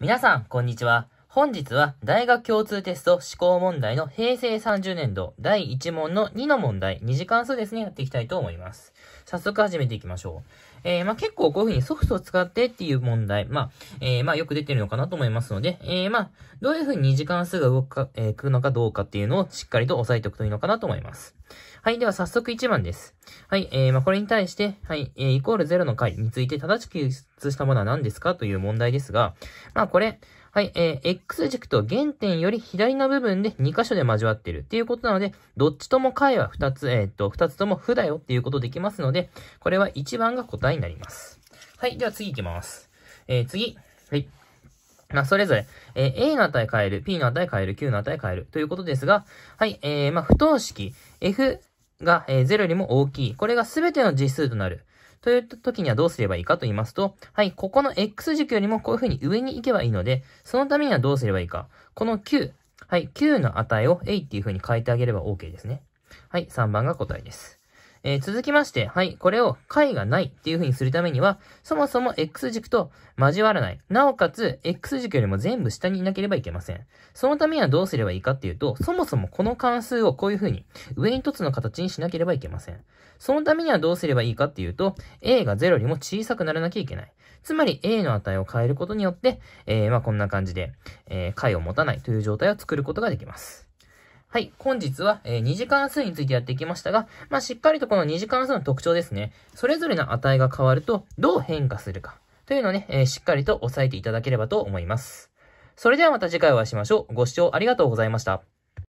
皆さん、こんにちは。本日は大学共通テスト試行問題の平成30年度第1問の2の問題、2次関数ですね、やっていきたいと思います。早速始めていきましょう。えー、まあ、結構こういうふうにソフトを使ってっていう問題、まあ、えー、まあ、よく出てるのかなと思いますので、えー、まあ、どういうふうに2次関数が動くか、えー、くのかどうかっていうのをしっかりと押さえておくといいのかなと思います。はい、では早速1番です。はい、えー、まあ、これに対して、はい、えー、イコール0の解について正しく記述したものは何ですかという問題ですが、まあ、これ、はい、えー、X 軸と原点より左の部分で2箇所で交わってるっていうことなので、どっちとも解は2つ、えー、っと、2つとも負だよっていうことできますので、これは1番が答えになります。はい、では次行きます。えー、次。はい。まあ、それぞれ、えー、A の値変える、P の値変える、Q の値変えるということですが、はい、えー、まあ、不等式、F が、えー、0よりも大きい。これが全ての実数となる。という時にはどうすればいいかと言いますと、はい、ここの X 軸よりもこういう風に上に行けばいいので、そのためにはどうすればいいか。この Q、はい、Q の値を A っていう風に変えてあげれば OK ですね。はい、3番が答えです。えー、続きまして、はい、これを解がないっていう風にするためには、そもそも X 軸と交わらない。なおかつ、X 軸よりも全部下にいなければいけません。そのためにはどうすればいいかっていうと、そもそもこの関数をこういう風に、上に凸の形にしなければいけません。そのためにはどうすればいいかっていうと、A が0よりも小さくならなきゃいけない。つまり A の値を変えることによって、えー、まあこんな感じで、えー、解を持たないという状態を作ることができます。はい。本日は、えー、2次関数についてやってきましたが、まあ、しっかりとこの2次関数の特徴ですね。それぞれの値が変わると、どう変化するか。というのをね、えー、しっかりと押さえていただければと思います。それではまた次回お会いしましょう。ご視聴ありがとうございました。